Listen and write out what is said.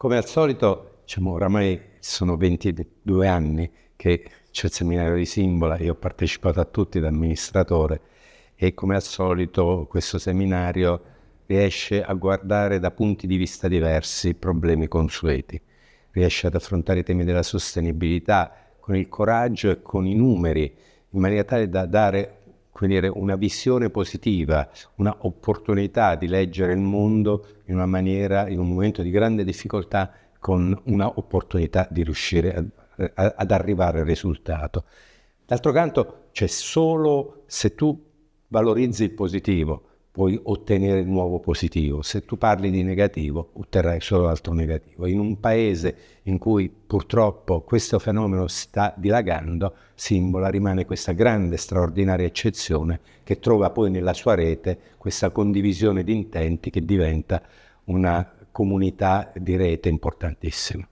Come al solito, diciamo, oramai sono 22 anni che c'è il seminario di Simbola e ho partecipato a tutti da amministratore e come al solito questo seminario riesce a guardare da punti di vista diversi problemi consueti, riesce ad affrontare i temi della sostenibilità con il coraggio e con i numeri, in maniera tale da dare dire, una visione positiva, un'opportunità di leggere il mondo in una maniera, in un momento di grande difficoltà, con un'opportunità di riuscire a, a, ad arrivare al risultato. D'altro canto, c'è solo se tu valorizzi il positivo, puoi ottenere il nuovo positivo. Se tu parli di negativo, otterrai solo l'altro negativo. In un paese in cui purtroppo questo fenomeno sta dilagando, Simbola rimane questa grande, straordinaria eccezione che trova poi nella sua rete questa condivisione di intenti che diventa una comunità di rete importantissima.